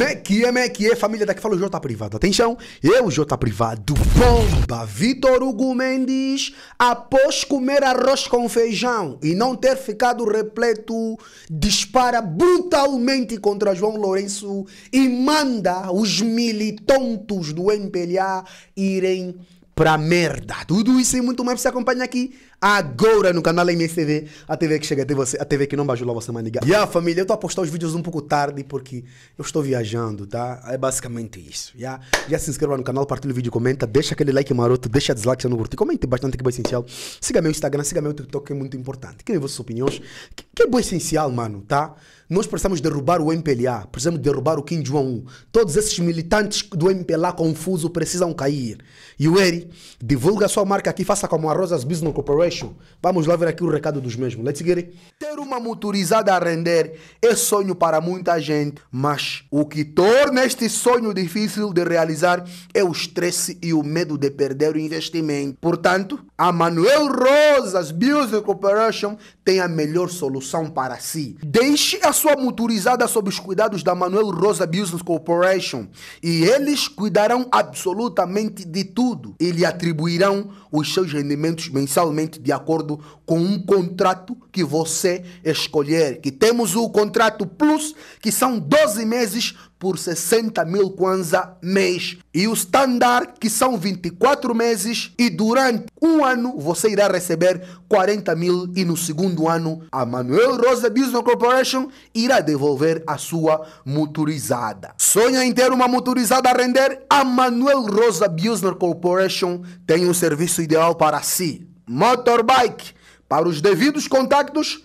Mequie, é Mequie, é família daqui fala o Jota Privado. Atenção, eu, Jota Privado, bomba, Vitor Hugo Mendes, após comer arroz com feijão e não ter ficado repleto, dispara brutalmente contra João Lourenço e manda os militontos do MPLA irem pra merda. Tudo isso e muito mais você acompanha aqui agora no canal MSTV, a TV que chega até você, a TV que não bajula você maniga. E a família, eu tô a postar os vídeos um pouco tarde porque eu estou viajando, tá? É basicamente isso. Já, já se inscreva no canal, partilha o vídeo, comenta, deixa aquele like maroto, deixa dislike se não curtir, comente bastante que é essencial. Siga meu Instagram, siga meu TikTok que é muito importante. Querem vossas opiniões, que, que é bom essencial, mano, tá? Nós precisamos derrubar o MPLA, precisamos derrubar o Kim Jong-un. Todos esses militantes do MPLA confuso precisam cair. E o Eri divulga sua marca aqui, faça como a Rosas Business Corporation. Vamos lá ver aqui o recado dos mesmos. Let's get it. Ter uma motorizada a render é sonho para muita gente, mas o que torna este sonho difícil de realizar é o estresse e o medo de perder o investimento. Portanto, a Manuel Rosas Business Corporation tem a melhor solução para si. Deixe a sua motorizada sob os cuidados da Manuel Rosa Business Corporation e eles cuidarão absolutamente de tudo e lhe atribuirão os seus rendimentos mensalmente de acordo com um contrato que você escolher. Que temos o contrato Plus, que são 12 meses por 60 mil kwanza mês. E o standard, que são 24 meses, e durante um ano você irá receber 40 mil. E no segundo ano, a Manuel Rosa Business Corporation irá devolver a sua motorizada. Sonha em ter uma motorizada a render? A Manuel Rosa Business Corporation tem o um serviço ideal para si. Motorbike. Para os devidos contactos,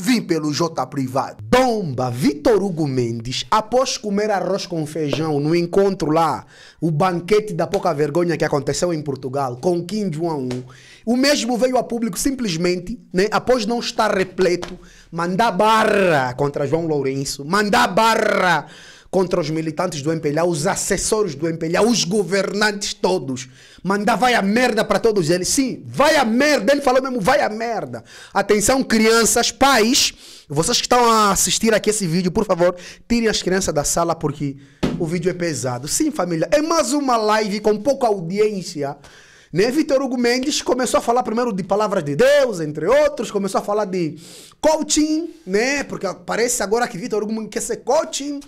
Vim pelo J privado. Bomba, Vitor Hugo Mendes, após comer arroz com feijão no encontro lá, o banquete da pouca vergonha que aconteceu em Portugal com Kim Jong-un, o mesmo veio a público simplesmente, né, após não estar repleto, mandar barra contra João Lourenço, mandar barra contra os militantes do MPLA, os assessores do MPLA, os governantes todos. Mandar vai a merda para todos eles. Sim, vai a merda. Ele falou mesmo, vai a merda. Atenção, crianças, pais, vocês que estão a assistir aqui esse vídeo, por favor, tirem as crianças da sala porque o vídeo é pesado. Sim, família, é mais uma live com pouca audiência. Né? Vitor Hugo Mendes começou a falar primeiro de palavras de Deus, entre outros, começou a falar de coaching, né? Porque parece agora que Vitor Hugo Mendes quer ser coaching.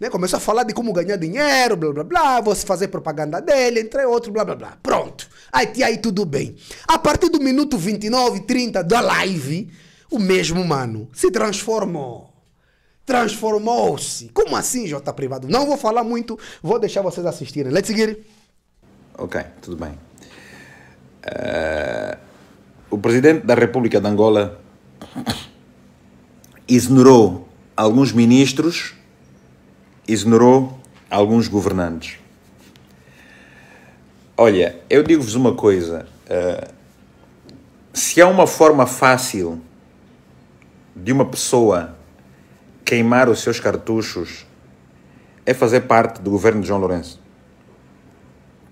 Né? Começou a falar de como ganhar dinheiro, blá blá blá, você fazer propaganda dele, entre outros, blá blá blá. Pronto. Aí, aí tudo bem. A partir do minuto 29, 30 da live, o mesmo mano se transformou. Transformou-se. Como assim, J Privado? Não vou falar muito, vou deixar vocês assistirem. Let's seguir. Ok, tudo bem. Uh, o presidente da República de Angola ignorou alguns ministros exonerou alguns governantes. Olha, eu digo-vos uma coisa: uh, se há uma forma fácil de uma pessoa queimar os seus cartuchos, é fazer parte do governo de João Lourenço.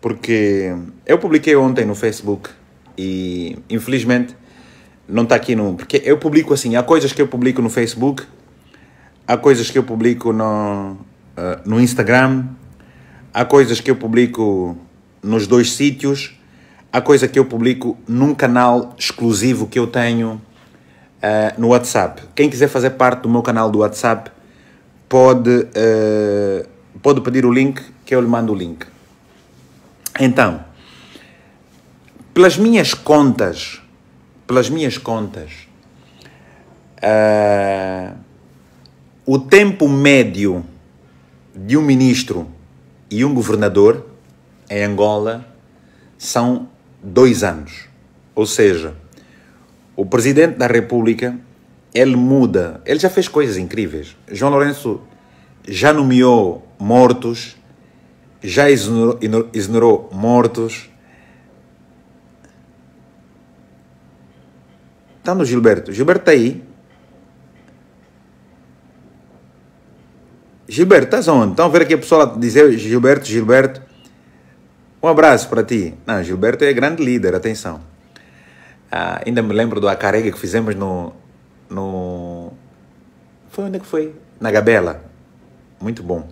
Porque eu publiquei ontem no Facebook e infelizmente não está aqui no. Porque eu publico assim, há coisas que eu publico no Facebook, há coisas que eu publico no, eh, no Instagram, há coisas que eu publico nos dois sítios, há coisa que eu publico num canal exclusivo que eu tenho uh, no WhatsApp. Quem quiser fazer parte do meu canal do WhatsApp pode, uh, pode pedir o link que eu lhe mando o link. Então, pelas minhas contas, pelas minhas contas, uh, o tempo médio de um ministro e um governador em Angola são dois anos. Ou seja, o presidente da República ele muda, ele já fez coisas incríveis. João Lourenço já nomeou mortos, já exonerou, mortos. Está no Gilberto. Gilberto está aí Gilberto, estás onde? Estão a ver aqui a pessoa dizer Gilberto, Gilberto. Um abraço para ti. Não, Gilberto é grande líder, atenção. Ah, ainda me lembro do acarega que fizemos no, no. Foi onde é que foi? Na Gabela. Muito bom.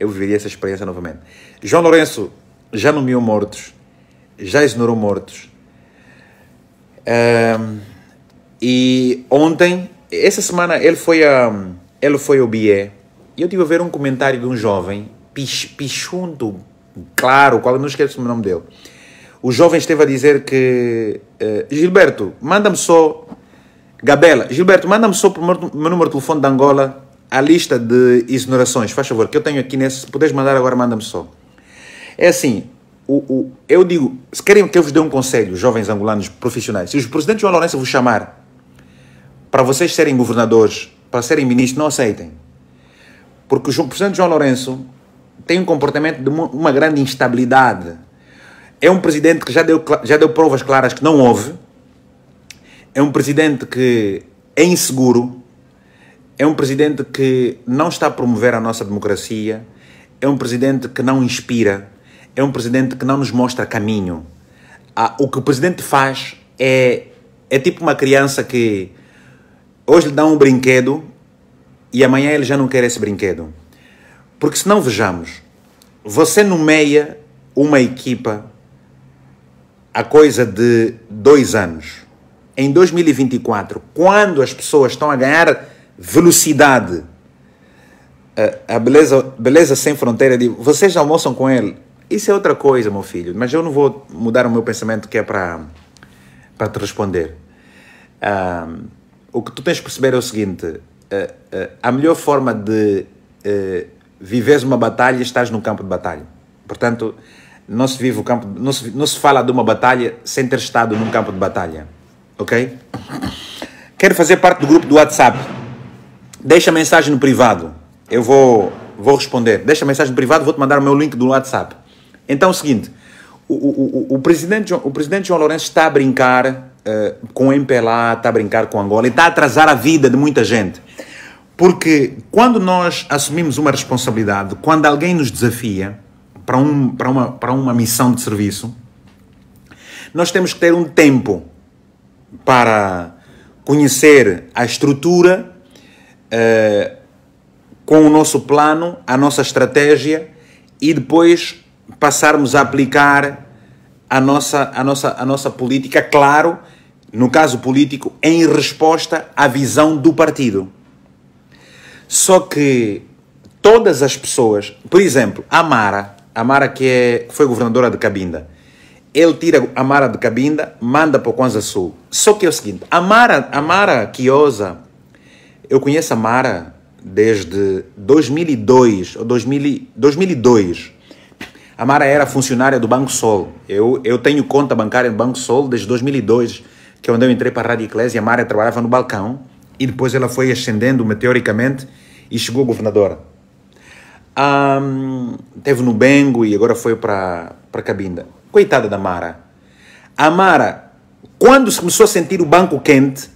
Eu viveria essa experiência novamente. João Lourenço já nomeou mortos, já exonerou mortos. Um, e ontem, essa semana, ele foi, a, ele foi ao BIE eu estive a ver um comentário de um jovem, Pichundo, claro, qual não esqueço o nome dele. O jovem esteve a dizer que uh, Gilberto, manda-me só Gabela, Gilberto, manda-me só o meu número de telefone de Angola a lista de exonerações, faz favor, que eu tenho aqui nesse. Se puderes mandar agora, manda-me só. É assim, o, o, eu digo, se querem que eu vos dê um conselho, jovens angolanos profissionais, se os presidentes João Lourenço vos chamar para vocês serem governadores, para serem ministros, não aceitem. Porque o presidente João Lourenço tem um comportamento de uma, grande instabilidade. É um presidente que já deu, já deu provas claras que não houve. É um presidente que é inseguro. É um presidente que não está a promover a nossa democracia. É um presidente que não inspira. É um presidente que não nos mostra caminho. Ah, o que o presidente faz é, é tipo uma criança que hoje lhe dá um brinquedo e amanhã ele já não quer esse brinquedo. Porque se não vejamos, você nomeia uma equipa a coisa de dois anos. Em 2024, quando as pessoas estão a ganhar velocidade, a beleza, beleza sem fronteira de vocês almoçam com ele. Isso é outra coisa, meu filho, mas eu não vou mudar o meu pensamento que é para para te responder. Um, ah, o que tu tens de perceber é o seguinte: eh, eh, a melhor forma de eh, viveres uma batalha é estás no campo de batalha. Portanto, não se vive o campo, não se, não se fala de uma batalha sem ter estado num campo de batalha. Ok? Quero fazer parte do grupo do WhatsApp. Deixa mensagem no privado. Eu vou, vou responder. Deixa mensagem no privado, vou-te mandar o meu link do WhatsApp. Então é o seguinte: o, o, o, o, presidente, o presidente João Lourenço está a brincar eh, com com MPLA, está a brincar com Angola e está a atrasar a vida de muita gente. Porque quando nós assumimos uma responsabilidade, quando alguém nos desafia para, um, para, uma, para uma missão de serviço, nós temos que ter um tempo para conhecer a estrutura, uh, com o nosso plano, a nossa estratégia e depois passarmos a aplicar a nossa, a nossa, a nossa política, claro, no caso político, em resposta à visão do partido. Só que todas as pessoas, por exemplo, a Mara, a Mara que é, foi governadora de Cabinda, ele tira a Mara de Cabinda, manda para o Kwanza Sul. Só que é o seguinte, a Mara, a Mara Kiosa, eu conheço a Mara desde 2002, ou 2000, 2002, a Mara era funcionária do Banco Sol. Eu, eu tenho conta bancária no Banco Sol desde 2002, que é onde eu entrei para a Rádio Eclésia. A Mara trabalhava no balcão e depois ela foi ascendendo meteoricamente e chegou governadora. Um, teve no Bengo e agora foi para, para Cabinda. Coitada da Mara. A Mara, quando se começou a sentir o banco quente,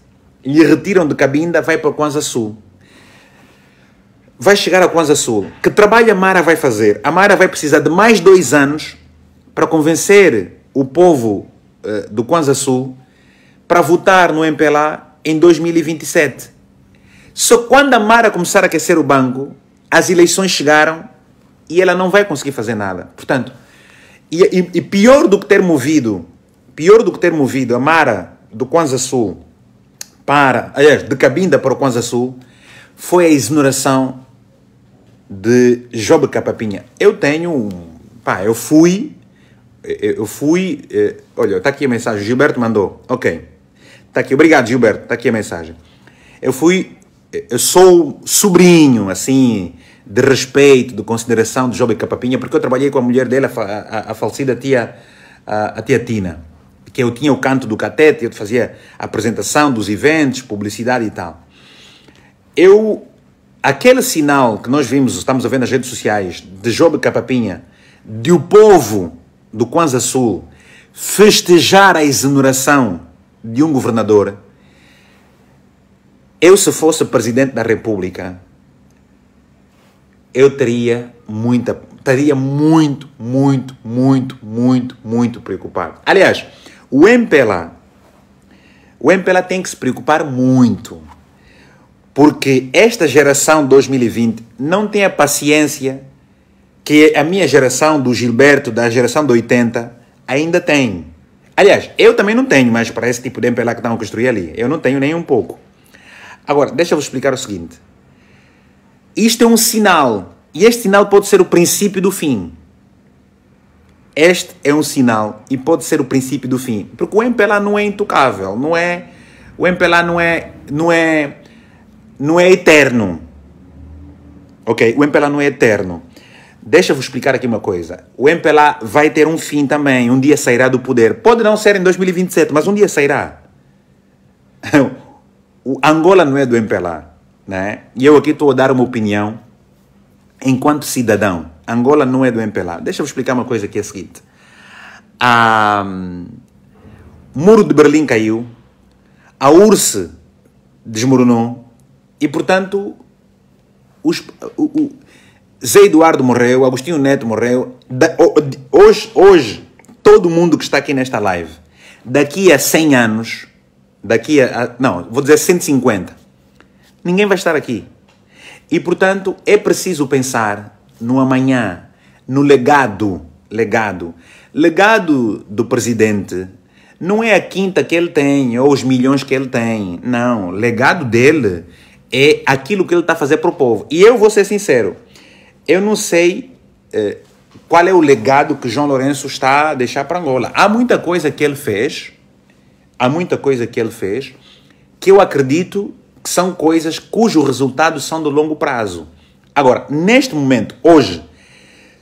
lhe retiram de Cabinda, vai para o Sul vai chegar ao Quanza Sul. Que trabalho a Mara vai fazer? A Mara vai precisar de mais dois anos para convencer o povo uh, do Quanza Sul para votar no MPLA em 2027. Só quando a Mara começar a aquecer o banco, as eleições chegaram e ela não vai conseguir fazer nada. Portanto, e, e, e pior do que ter movido, pior do que ter movido a Mara do Quanza Sul para, aliás, de Cabinda para o Quanza Sul, foi a ignoração de Job Capapinha. Eu tenho. Pá, eu fui. Eu fui. Eh, olha, está aqui a mensagem. Gilberto mandou. Ok. Está aqui. Obrigado, Gilberto. Está aqui a mensagem. Eu fui. Eh, eu sou sobrinho, assim, de respeito, de consideração de Job Capapinha, porque eu trabalhei com a mulher dele, a, a, a falecida tia, a, a tia Tina, que eu tinha o canto do catete, eu fazia a apresentação dos eventos, publicidade e tal. Eu aquele sinal que nós vimos, estamos a ver nas redes sociais, de Job Capapinha, de o povo do Kwanza Sul festejar a exoneração de um governador, eu, se fosse presidente da República, eu teria muita. Estaria muito, muito, muito, muito, muito preocupado. Aliás, o MPLA, o MPLA tem que se preocupar muito porque esta geração 2020 não tem a paciência que a minha geração do Gilberto, da geração de 80, ainda tem. Aliás, eu também não tenho, mas para esse tipo de MPLA que estão a construir ali, eu não tenho nem um pouco. Agora, deixa eu vos explicar o seguinte. Isto é um sinal, e este sinal pode ser o princípio do fim. Este é um sinal e pode ser o princípio do fim, porque o MPLA não é intocável, não é o MPLA não é não é não é eterno. Ok? O MPLA não é eterno. Deixa-vos explicar aqui uma coisa. O MPLA vai ter um fim também. Um dia sairá do poder. Pode não ser em 2027, mas um dia sairá. o Angola não é do MPLA. Né? E eu aqui estou a dar uma opinião enquanto cidadão. Angola não é do MPLA. Deixa-vos explicar uma coisa que é a seguinte. A hum, Muro de Berlim caiu. A URSS desmoronou. E, portanto, os, o, o, Zé Eduardo morreu, Agostinho Neto morreu. Da, hoje, hoje, todo mundo que está aqui nesta live, daqui a 100 anos, daqui a. Não, vou dizer 150, ninguém vai estar aqui. E, portanto, é preciso pensar no amanhã, no legado. Legado. Legado do presidente não é a quinta que ele tem ou os milhões que ele tem. Não. Legado dele é aquilo que ele está fazendo para o povo. E eu vou ser sincero, eu não sei eh, qual é o legado que João Lourenço está a deixar para Angola. Há muita coisa que ele fez, há muita coisa que ele fez, que eu acredito que são coisas cujos resultados são de longo prazo. Agora, neste momento, hoje,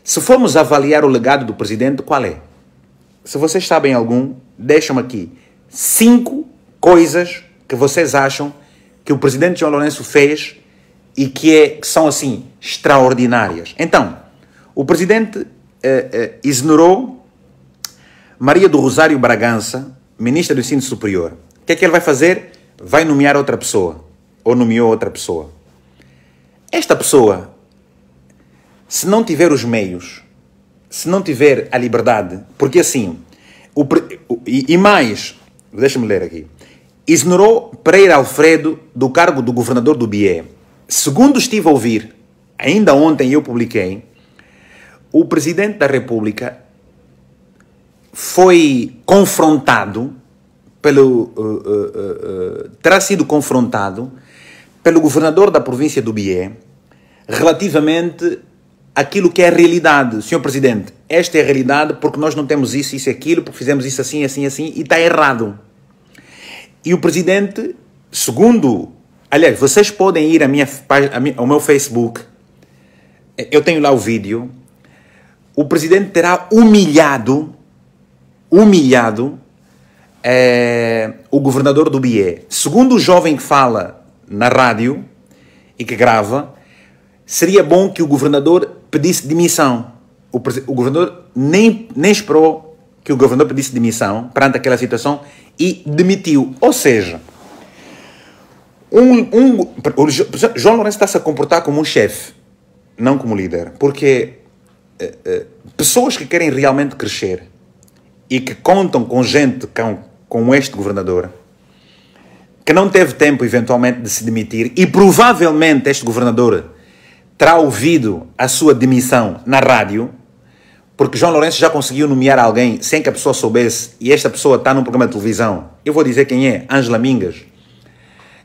se formos avaliar o legado do presidente, qual é? Se vocês sabem algum, deixam aqui cinco coisas que vocês acham que o presidente João Lourenço fez e que, é, que são assim extraordinárias. Então, o presidente uh, eh, ignorou eh, Maria do Rosário Bragança, ministra do Ensino Superior. O que é que ele vai fazer? Vai nomear outra pessoa ou nomeou outra pessoa. Esta pessoa, se não tiver os meios, se não tiver a liberdade, porque assim, o, e, e mais, deixa-me ler aqui exonerou Pereira Alfredo do cargo do governador do BIE. Segundo estive a ouvir, ainda ontem eu publiquei, o presidente da República foi confrontado pelo uh, uh, uh, uh, terá sido confrontado pelo governador da província do Bié relativamente àquilo que é a realidade, senhor presidente. Esta é a realidade porque nós não temos isso, isso, aquilo, porque fizemos isso assim, assim, assim e está errado. E o presidente, segundo. Aliás, vocês podem ir à minha, ao meu Facebook, eu tenho lá o vídeo. O presidente terá humilhado, humilhado, é, o governador do BIE. Segundo o jovem que fala na rádio e que grava, seria bom que o governador pedisse demissão. O, o governador nem, nem esperou que o governador pedisse demissão perante aquela situação e demitiu. Ou seja, um, um, João Lourenço está-se a comportar como um chefe, não como líder. Porque uh, uh, pessoas que querem realmente crescer e que contam com gente com, com este governador, que não teve tempo eventualmente de se demitir, e provavelmente este governador terá ouvido a sua demissão na rádio, porque João Lourenço já conseguiu nomear alguém sem que a pessoa soubesse e esta pessoa está num programa de televisão. Eu vou dizer quem é, Ângela Mingas.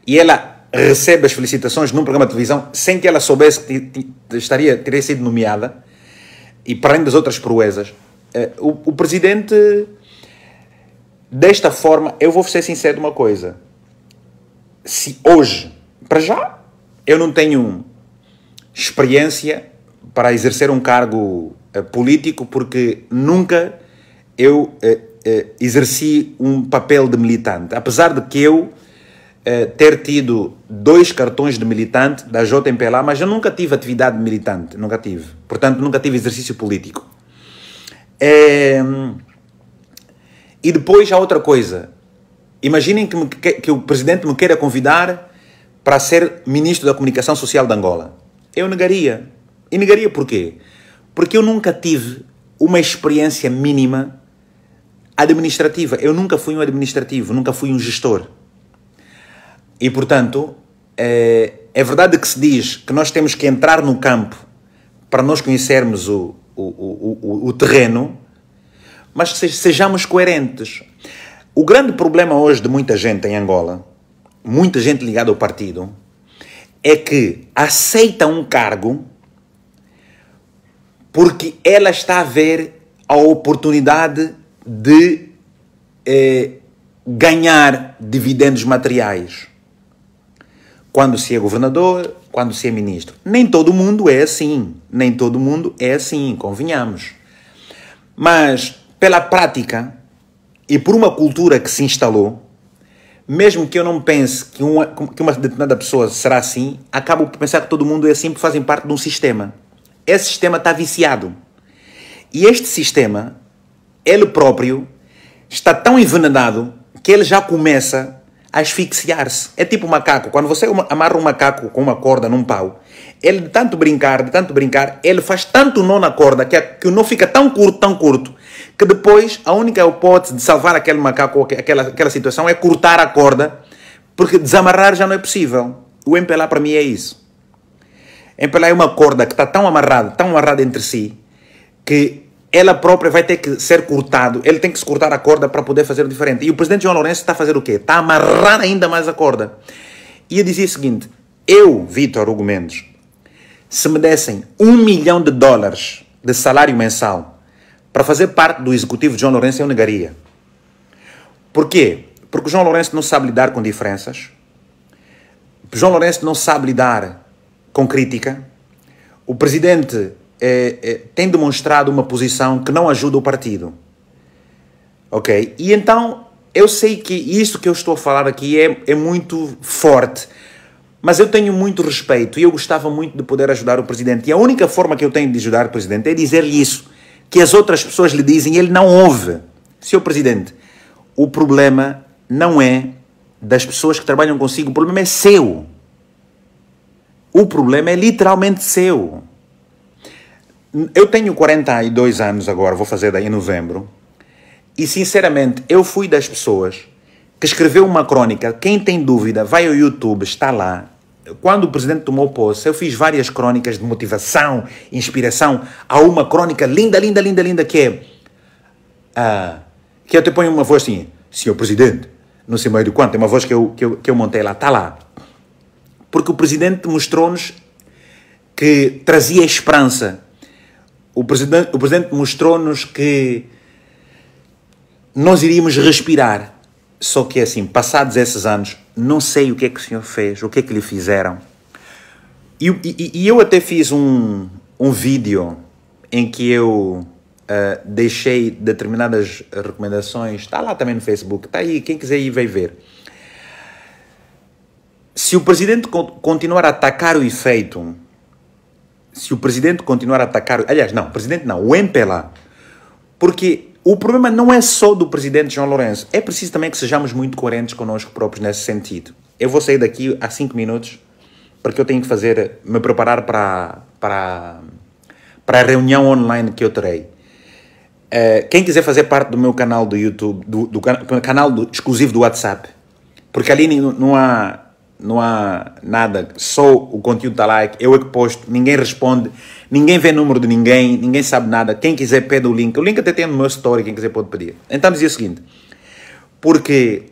E ela recebe as felicitações num programa de televisão sem que ela soubesse que estaria, teria sido nomeada e para além das outras proezas. Eh, o, o presidente, desta forma, eu vou ser sincero de uma coisa. Se hoje, para já, eu não tenho experiência para exercer um cargo eh, político porque nunca eu eh, eh, exerci um papel de militante. Apesar de que eu ter tido dois cartões de militante da JMPLA, mas eu nunca tive atividade militante, nunca tive. Portanto, nunca tive exercício político. É... E depois há outra coisa. Imaginem que, me, que, o presidente me queira convidar para ser ministro da Comunicação Social de Angola. Eu negaria. E negaria porquê? quê? Porque eu nunca tive uma experiência mínima administrativa. Eu nunca fui um administrativo, nunca fui um gestor. E, portanto, é, é verdade que se diz que nós temos que entrar no campo para nós conhecermos o, o, o, o, o terreno, mas sejamos coerentes. O grande problema hoje de muita gente em Angola, muita gente ligada ao partido, é que aceita um cargo porque ela está a ver a oportunidade de eh, ganhar dividendos materiais. Quando se é governador, quando se é ministro. Nem todo mundo é assim. Nem todo mundo é assim, convenhamos. Mas pela prática e por uma cultura que se instalou, mesmo que eu não pense que uma, que uma determinada pessoa será assim, acabo por pensar que todo mundo é assim porque fazem parte de um sistema. Esse sistema está viciado. E este sistema, ele próprio, está tão envenenado que ele já começa a asfixiar-se. É tipo um macaco. Quando você amarra um macaco com uma corda num pau, ele de tanto brincar, de tanto brincar, ele faz tanto nó na corda que, que o nó fica tão curto, tão curto, que depois a única hipótese de salvar aquele macaco, aquela, aquela situação, é cortar a corda, porque desamarrar já não é possível. O MPLA para mim é isso. Empelar é uma corda que está tão amarrada, tão amarrada entre si, que ela própria vai ter que ser cortado. Ele tem que se cortar a corda para poder fazer diferente. E o presidente João Lourenço está a fazer o quê? Está a amarrar ainda mais a corda. E eu dizia o seguinte: eu, Vitor Hugo Mendes, se me dessem um milhão de dólares de salário mensal para fazer parte do executivo de João Lourenço, eu negaria. Por quê? Porque João Lourenço não sabe lidar com diferenças. João Lourenço não sabe lidar com crítica. O presidente é, é, tem demonstrado uma posição que não ajuda o partido. Ok? E então, eu sei que isso que eu estou a falar aqui é, é muito forte, mas eu tenho muito respeito e eu gostava muito de poder ajudar o presidente. E a única forma que eu tenho de ajudar o presidente é dizer-lhe isso, que as outras pessoas lhe dizem e ele não ouve. Senhor presidente, o problema não é das pessoas que trabalham consigo, o problema é seu. O problema é literalmente seu. Eu tenho 42 anos agora, vou fazer daí em novembro, e sinceramente eu fui das pessoas que escreveu uma crônica. Quem tem dúvida, vai ao YouTube, está lá. Quando o presidente tomou posse, eu fiz várias crônicas de motivação, inspiração. Há uma crônica linda, linda, linda, linda que é. Ah, que eu te ponho uma voz assim, senhor presidente, não sei mais do quanto, é uma voz que eu, que eu, que eu montei lá, está lá porque o presidente mostrou-nos que trazia esperança. O presidente, o presidente mostrou-nos que nós iríamos respirar. Só que assim, passados esses anos, não sei o que é que o senhor fez, o que é que lhe fizeram. E, e, e eu até fiz um, um vídeo em que eu uh, deixei determinadas recomendações. Está lá também no Facebook, está aí, quem quiser ir vai ver se o presidente continuar a atacar o efeito, se o presidente continuar a atacar. Aliás, não, presidente não, o MPLA. Porque o problema não é só do presidente João Lourenço. É preciso também que sejamos muito coerentes connosco próprios nesse sentido. Eu vou sair daqui há 5 minutos porque eu tenho que fazer, me preparar para, para, para a reunião online que eu terei. Uh, quem quiser fazer parte do meu canal do YouTube, do, do can canal do, exclusivo do WhatsApp, porque ali não há não há nada, só o conteúdo está lá, é eu é que posto, ninguém responde, ninguém vê número de ninguém, ninguém sabe nada. Quem quiser pede o link, o link até tem no meu story, quem quiser pode pedir. Então dizia o seguinte, porque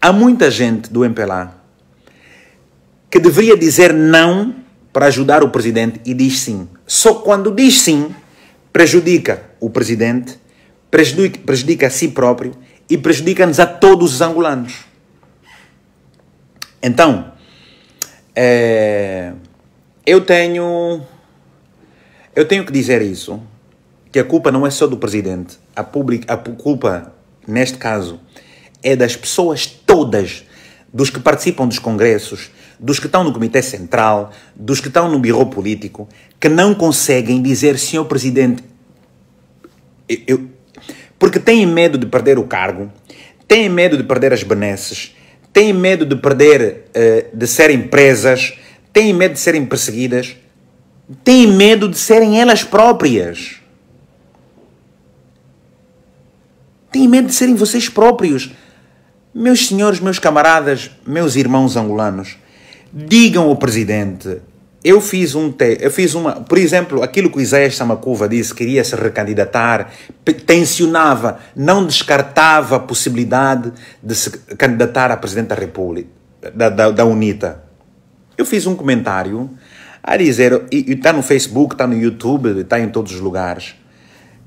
há muita gente do MPLA que deveria dizer não para ajudar o presidente e diz sim. Só quando diz sim, prejudica o presidente, prejudica, prejudica a si próprio e prejudica-nos a todos os angolanos. Então, é, eu tenho eu tenho que dizer isso, que a culpa não é só do presidente, a, a culpa, neste caso, é das pessoas todas, dos que participam dos congressos, dos que estão no Comitê Central, dos que estão no birro Político, que não conseguem dizer, senhor presidente, eu, porque têm medo de perder o cargo, têm medo de perder as benesses, têm medo de perder, eh, de serem presas, têm medo de serem perseguidas, têm medo de serem elas próprias. Têm medo de serem vocês próprios. Meus senhores, meus camaradas, meus irmãos angolanos, digam ao presidente eu fiz um te, eu fiz uma, por exemplo, aquilo que o Isaías Samacuva disse, queria se recandidatar, tensionava, não descartava a possibilidade de se candidatar a presidente da República, da, da, da UNITA. Eu fiz um comentário a dizer, e está no Facebook, está no YouTube, está em todos os lugares.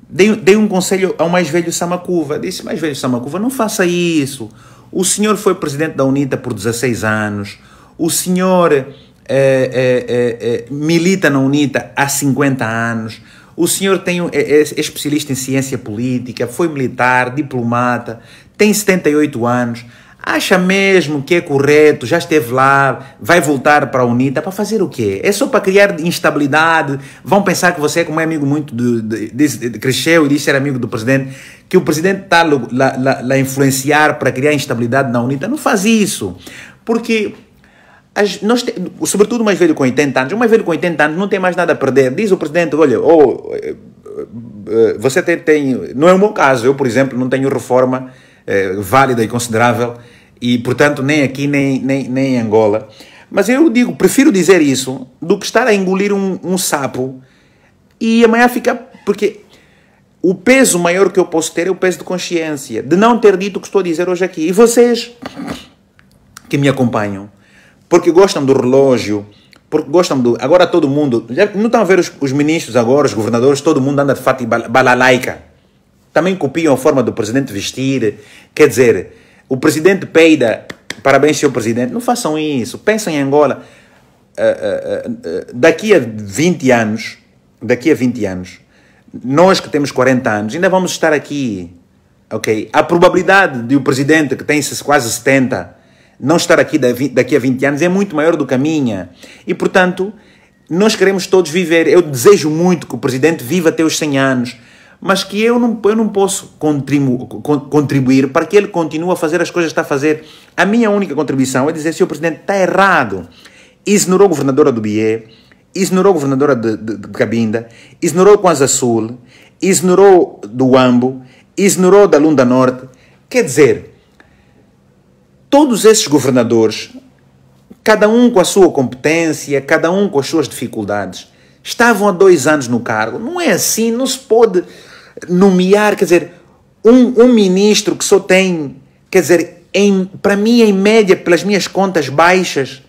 Dei, dei um conselho ao mais velho Samacuva. Disse, mais velho Samacuva, não faça isso. O senhor foi presidente da UNITA por 16 anos. O senhor é é, é, é, milita na UNITA há 50 anos, o senhor tem, é, é, especialista em ciência política, foi militar, diplomata, tem 78 anos, acha mesmo que é correto, já esteve lá, vai voltar para a UNITA para fazer o quê? É só para criar instabilidade, vão pensar que você, como é amigo muito, do, de, de, de, cresceu e disse ser amigo do presidente, que o presidente está lá, influenciar para criar instabilidade na UNITA. Não faz isso, porque as, nós te, sobretudo mais velho com 80 anos, o mais velho com 80 anos não tem mais nada a perder. Diz o presidente, olha, ou oh, eh, eh, eh, você tem, tem, não é o meu caso, eu por exemplo não tenho reforma eh, válida e considerável e portanto nem aqui nem, nem, nem em Angola. Mas eu digo, prefiro dizer isso do que estar a engolir um, um sapo e amanhã ficar, porque o peso maior que eu posso ter é o peso de consciência, de não ter dito o que estou a dizer hoje aqui. E vocês que me acompanham, porque gostam do relógio, porque gostam do. Agora todo mundo. Já não estão a ver os, os ministros agora, os governadores, todo mundo anda de fato e balalaica. Também copiam a forma do presidente vestir. Quer dizer, o presidente peida, parabéns, senhor presidente. Não façam isso. Pensem em Angola. Uh, uh, uh, daqui a 20 anos, daqui a 20 anos, nós que temos 40 anos, ainda vamos estar aqui. Ok? A probabilidade de o presidente que tem quase 70 não estar aqui daqui a 20 anos é muito maior do que a minha. E, portanto, nós queremos todos viver. Eu desejo muito que o presidente viva até os 100 anos, mas que eu não, eu não posso contribu contribuir para que ele continue a fazer as coisas que está a fazer. A minha única contribuição é dizer: se o presidente está errado, ignorou a governadora do BIE, ignorou a governadora de, de, de Cabinda, ignorou Kwanza Sul, ignorou do Ambo, ignorou da Lunda Norte. Quer dizer, todos esses governadores, cada um com a sua competência, cada um com as suas dificuldades, estavam há dois anos no cargo. Não é assim, não se pode nomear, quer dizer, um, um ministro que só tem, quer dizer, em, para mim, em média, pelas minhas contas baixas,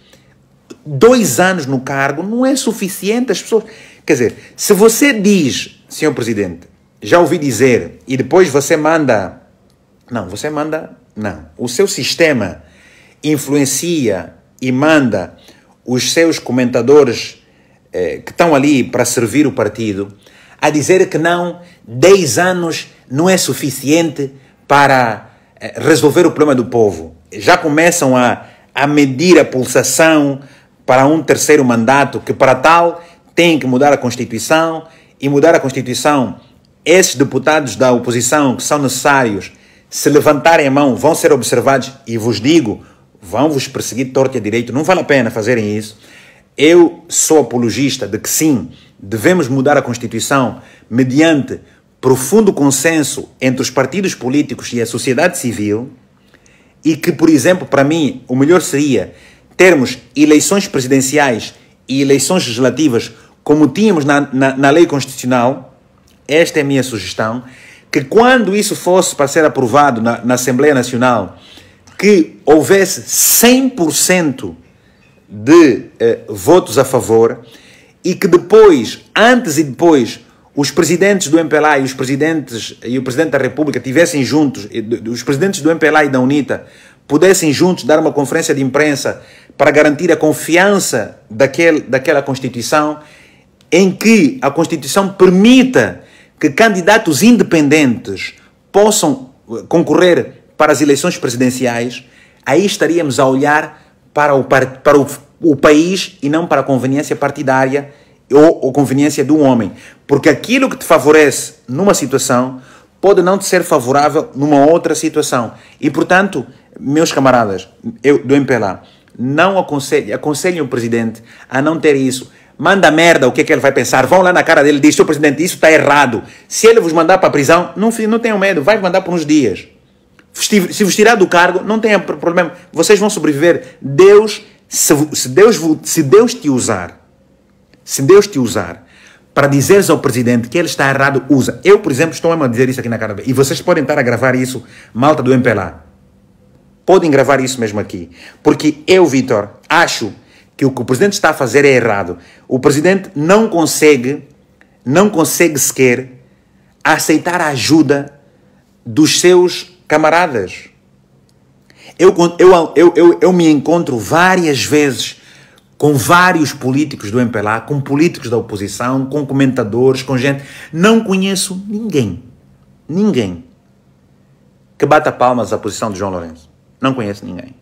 dois anos no cargo não é suficiente. As pessoas. Quer dizer, se você diz, senhor presidente, já ouvi dizer, e depois você manda. Não, você manda não. O seu sistema influencia e manda os seus comentadores eh, que estão ali para servir o partido a dizer que não, 10 anos não é suficiente para eh, resolver o problema do povo. Já começam a, a medir a pulsação para um terceiro mandato, que para tal tem que mudar a Constituição e mudar a Constituição. Esses deputados da oposição que são necessários se levantarem a mão, vão ser observados, e vos digo, vão vos perseguir torto e direito, não vale a pena fazerem isso. Eu sou apologista de que sim, devemos mudar a Constituição mediante profundo consenso entre os partidos políticos e a sociedade civil, e que, por exemplo, para mim, o melhor seria termos eleições presidenciais e eleições legislativas como tínhamos na, na, na lei constitucional. Esta é a minha sugestão que quando isso fosse para ser aprovado na, na Assembleia Nacional, que houvesse 100% de eh, votos a favor e que depois, antes e depois, os presidentes do MPLA e os presidentes e o presidente da República tivessem juntos, os presidentes do MPLA e da UNITA pudessem juntos dar uma conferência de imprensa para garantir a confiança daquele, daquela Constituição, em que a Constituição permita que candidatos independentes possam eh, concorrer para as eleições presidenciais, aí estaríamos a olhar para o, para o, o país e não para a conveniência partidária ou, ou conveniência de um homem. Porque aquilo que te favorece numa situação pode não te ser favorável numa outra situação. E, portanto, meus camaradas eu, do MPLA, não aconselho, aconselho o presidente a não ter isso manda merda, o que é que ele vai pensar? Vão lá na cara dele e dizem, seu presidente, isso está errado. Se ele vos mandar para a prisão, não, não tenham medo, vai mandar por uns dias. Se vos tirar do cargo, não tenha problema, vocês vão sobreviver. Deus, se, se, Deus, se Deus te usar, se Deus te usar, para dizeres ao presidente que ele está errado, usa. Eu, por exemplo, estou a dizer isso aqui na cara dele E vocês podem estar a gravar isso, malta do MPLA. Podem gravar isso mesmo aqui. Porque eu, Vitor, acho que o que o presidente está a fazer é errado. O presidente não consegue, não consegue sequer aceitar a ajuda dos seus camaradas. Eu, eu, eu, eu, eu me encontro várias vezes com vários políticos do MPLA, com políticos da oposição, com comentadores, com gente. Não conheço ninguém, ninguém que bata palmas à posição de João Lourenço. Não conheço ninguém.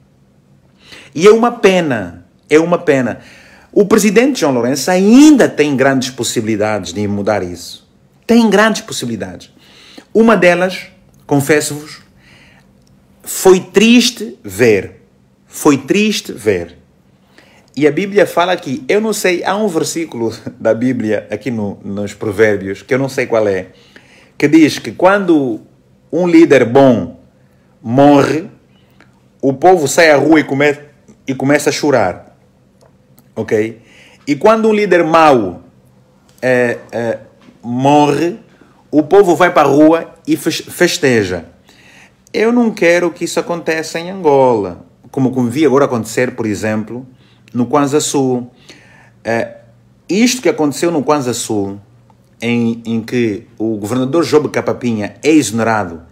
E é uma pena é uma pena. O presidente João Lourenço ainda tem grandes possibilidades de mudar isso. Tem grandes possibilidades. Uma delas, confesso-vos, foi triste ver. Foi triste ver. E a Bíblia fala aqui. eu não sei, há um versículo da Bíblia aqui no, nos Provérbios, que eu não sei qual é, que diz que quando um líder bom morre, o povo sai à rua e, come, e começa a chorar ok? E quando um líder mau é, é, morre, o povo vai para a rua e festeja. Eu não quero que isso aconteça em Angola, como vi agora acontecer, por exemplo, no Kwanza Sul. É, isto que aconteceu no Kwanza Sul, em, em que o governador Job Capapinha é exonerado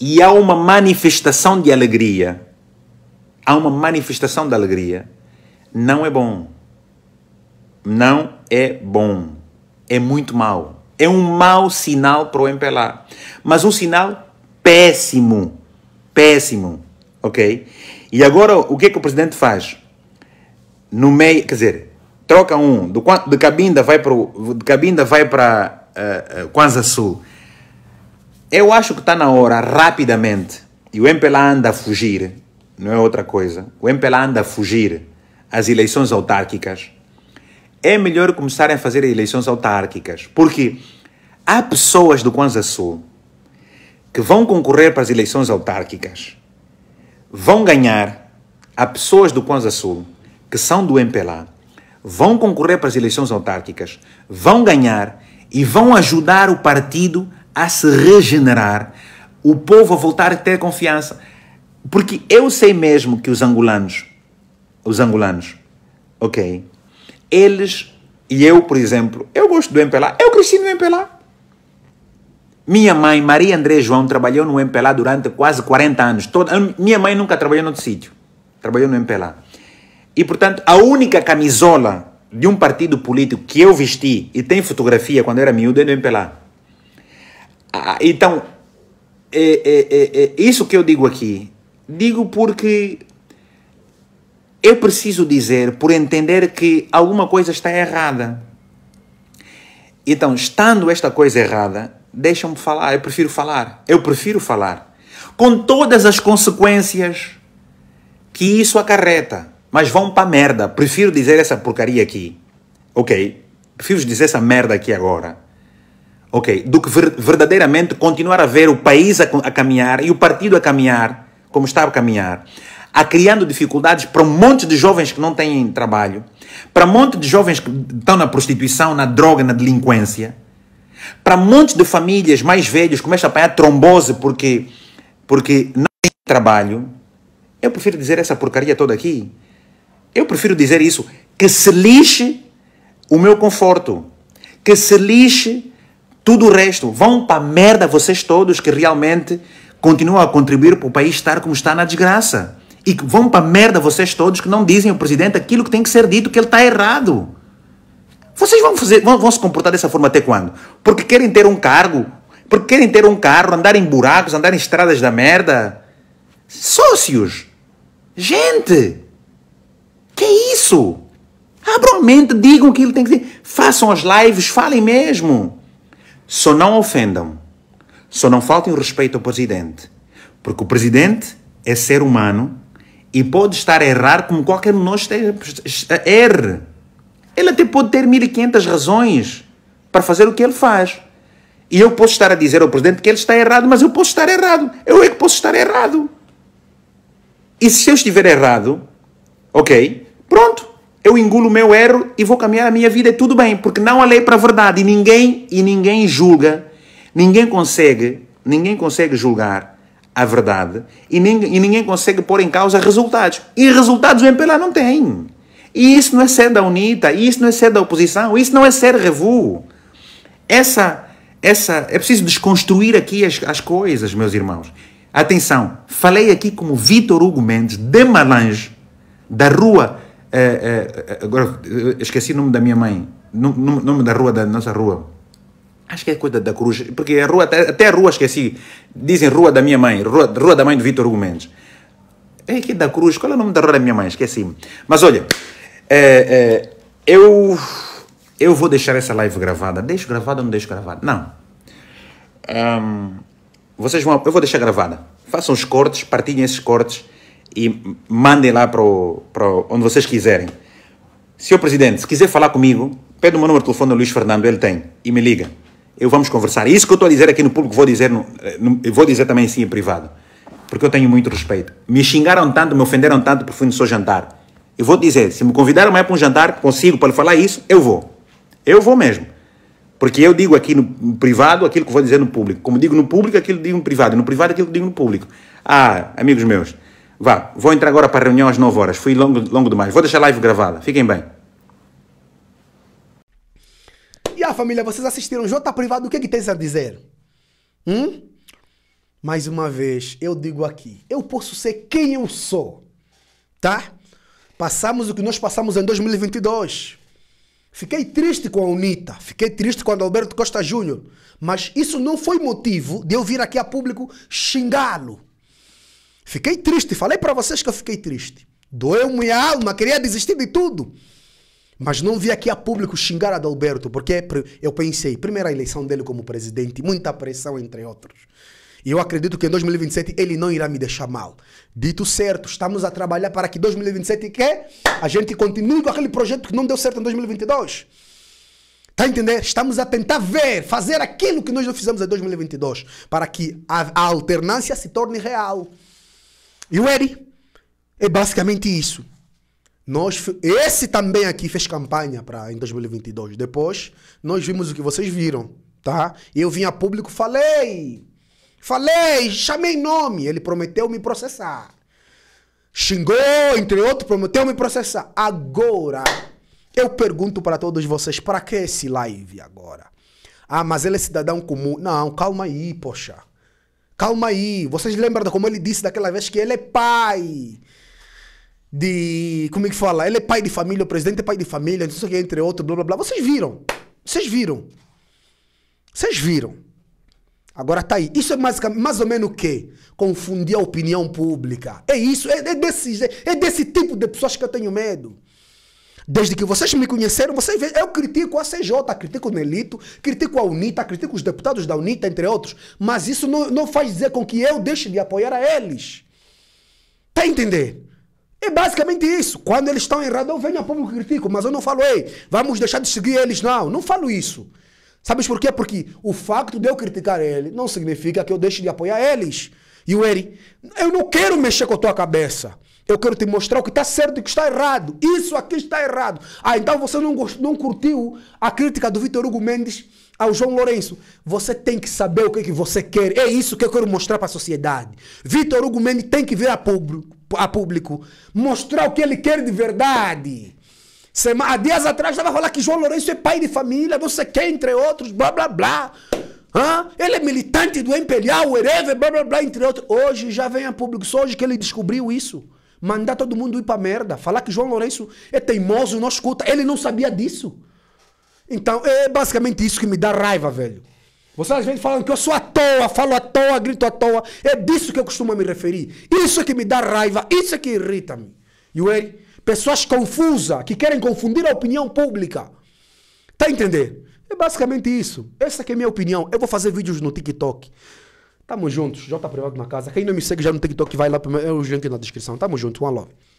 e há uma manifestação de alegria, há uma manifestação de alegria não é bom. Não é bom. É muito mal. É um mau sinal para o empelar. Mas um sinal péssimo. Péssimo. Ok? E agora, o que é que o presidente faz? No meio, quer dizer, troca um, do, de Cabinda vai para, de Cabinda vai para uh, uh, Sul. Eu acho que está na hora, rapidamente, e o MPLA anda a fugir, não é outra coisa. O MPLA anda a fugir as eleições autárquicas, é melhor começarem a fazer eleições autárquicas. Porque há pessoas do Kwanzaa Sul que vão concorrer para as eleições autárquicas, vão ganhar. Há pessoas do Kwanzaa Sul que são do MPLA, vão concorrer para as eleições autárquicas, vão ganhar e vão ajudar o partido a se regenerar, o povo a voltar a ter confiança. Porque eu sei mesmo que os angolanos os angolanos. Ok? Eles e eu, por exemplo, eu gosto do MPLA, eu cresci no MPLA. Minha mãe, Maria André João, trabalhou no MPLA durante quase 40 anos. Toda, minha mãe nunca trabalhou em outro sítio, trabalhou no MPLA. E, portanto, a única camisola de um partido político que eu vesti e tem fotografia quando eu era miúdo é do MPLA. Ah, ah, então, é, é, é, é, isso que eu digo aqui, digo porque eu preciso dizer por entender que alguma coisa está errada. Então, estando esta coisa errada, deixam-me falar, eu prefiro falar, eu prefiro falar. Com todas as consequências que isso acarreta. Mas vão para merda, prefiro dizer essa porcaria aqui. Ok, prefiro dizer essa merda aqui agora. Ok, do que verdadeiramente continuar a ver o país a, a caminhar e o partido a caminhar como estava a caminhar a criando dificuldades para um monte de jovens que não têm trabalho, para um monte de jovens que estão na prostituição, na droga, na delinquência, para um monte de famílias mais velhas que começam a apanhar trombose porque, porque não têm trabalho. Eu prefiro dizer essa porcaria toda aqui. Eu prefiro dizer isso. Que se lixe o meu conforto. Que se lixe tudo o resto. Vão para a merda vocês todos que realmente continuam a contribuir para o país estar como está na desgraça. E vão para merda vocês todos que não dizem ao presidente aquilo que tem que ser dito, que ele está errado. Vocês vão, fazer, vão, vão se comportar dessa forma até quando? Porque querem ter um cargo? Porque querem ter um carro, andar em buracos, andar em estradas da merda? Sócios! Gente! Que é isso? Abram a mente, digam que ele tem que dizer. Façam as lives, falem mesmo. Só não ofendam. Só não faltem o respeito ao presidente. Porque o presidente é ser humano e pode estar a errar como qualquer um de nós erre. Ele até pode ter 1500 razões para fazer o que ele faz. E eu posso estar a dizer ao presidente que ele está errado, mas eu posso estar errado. Eu é que posso estar errado. E se eu estiver errado, ok, pronto, eu engulo o meu erro e vou caminhar a minha vida e tudo bem, porque não há lei para a verdade e ninguém e ninguém julga, ninguém consegue, ninguém consegue julgar a verdade e, e ninguém consegue pôr em causa resultados. E resultados o MPLA não tem. E isso não é ser da UNITA, isso não é ser da oposição, isso não é ser revu. Essa, essa, é preciso desconstruir aqui as, as coisas, meus irmãos. Atenção, falei aqui como Vitor Hugo Mendes, de Malange, da rua. Eh, eh, agora eh, esqueci o nome da minha mãe, nome, nome da rua, da nossa rua. Acho que é coisa da cruz, porque a rua, até a rua esqueci. Dizem rua da minha mãe, rua, rua da mãe do Vitor Gomes É aqui da cruz, qual é o nome da rua da minha mãe? esqueci Mas olha, é, é, eu, eu vou deixar essa live gravada. Deixo gravada ou não deixo gravada? Não. Um, vocês vão, eu vou deixar gravada. Façam os cortes, partilhem esses cortes e mandem lá para onde vocês quiserem. Senhor Presidente, se quiser falar comigo, pede o meu número de telefone ao Luís Fernando, ele tem, e me liga eu vamos conversar. Isso que eu estou a dizer aqui no público, vou dizer, no, eh, no, vou dizer também assim em privado, porque eu tenho muito respeito. Me xingaram tanto, me ofenderam tanto por fui no seu jantar. Eu vou dizer, se me convidaram mais para um jantar, consigo para lhe falar isso, eu vou. Eu vou mesmo. Porque eu digo aqui no privado aquilo que vou dizer no público. Como digo no público, aquilo que digo no privado. No privado, aquilo que digo no público. Ah, amigos meus, vá, vou entrar agora para a reunião às 9 horas. Fui longo, longo demais. Vou deixar a live gravada. Fiquem bem. família, vocês assistiram J Privado, o que, é que tens a dizer? Hum? Mais uma vez, eu digo aqui, eu posso ser quem eu sou, tá? Passamos o que nós passamos em 2022. Fiquei triste com a UNITA, fiquei triste com o Alberto Costa Júnior, mas isso não foi motivo de eu vir aqui a público xingá-lo. Fiquei triste, falei para vocês que eu fiquei triste. Doeu minha alma, queria desistir de tudo. Mas não vi aqui a público xingar Adalberto, porque é eu pensei, primeira eleição dele como presidente, muita pressão, entre outros. E eu acredito que em 2027 ele não irá me deixar mal. Dito certo, estamos a trabalhar para que 2027 que a gente continue com aquele projeto que não deu certo em 2022. Tá entendendo? Estamos a tentar ver, fazer aquilo que nós não fizemos em 2022, para que a, a alternância se torne real. E o Eri é basicamente isso. Nós, esse também aqui fez campanha para em 2022. Depois, nós vimos o que vocês viram, tá? Eu vim a público, falei, falei, chamei nome. Ele prometeu me processar. Xingou, entre outros, prometeu me processar. Agora, eu pergunto para todos vocês, para que esse live agora? Ah, mas ele é cidadão comum. Não, calma aí, poxa. Calma aí. Vocês lembram como ele disse daquela vez que ele é pai de. Como é que fala? Ele é pai de família, o presidente é pai de família, não sei o que, entre outros, blá blá blá. Vocês viram. Vocês viram. Vocês viram. Agora tá aí. Isso é mais, mais ou menos o quê? Confundir a opinião pública. É isso, é, é desse, é, desse tipo de pessoas que eu tenho medo. Desde que vocês me conheceram, vocês veem, eu critico a CJ, critico o Nelito, critico a UNITA, critico os deputados da UNITA, entre outros. Mas isso não, não faz dizer com que eu deixe de apoiar a eles. Tá a entender? É basicamente isso. Quando eles estão errados, eu venho a público e critico, mas eu não falo, ei, vamos deixar de seguir eles, não. Não falo isso. Sabes por quê? Porque o facto de eu criticar ele não significa que eu deixe de apoiar eles. E o Eri, eu não quero mexer com a tua cabeça. Eu quero te mostrar o que está certo e o que está errado. Isso aqui está errado. Ah, então você não, gostou, não curtiu a crítica do Vitor Hugo Mendes ao João Lourenço. Você tem que saber o que, é que você quer. É isso que eu quero mostrar para a sociedade. Vitor Hugo Mendes tem que vir a público a público, mostrar o que ele quer de verdade. Sema, há dias atrás estava falando falar que João Lourenço é pai de família, você quer, entre outros, blá blá blá. Hã? Ele é militante do imperial, o Ereve, blá blá blá, entre outros. Hoje já vem a público, só hoje que ele descobriu isso. Mandar todo mundo ir pra merda. Falar que João Lourenço é teimoso, não escuta. Ele não sabia disso. Então é basicamente isso que me dá raiva, velho. Você às vezes falando que eu sou à toa, falo à toa, grito à toa. É disso que eu costumo me referir. Isso é que me dá raiva, isso é que irrita-me. E pessoas confusas, que querem confundir a opinião pública. Tá a entender? É basicamente isso. Essa que é a minha opinião. Eu vou fazer vídeos no TikTok. Tamo juntos. J tá Privado na casa. Quem não me segue já no TikTok vai lá. É o link na descrição. Tamo junto. Um love.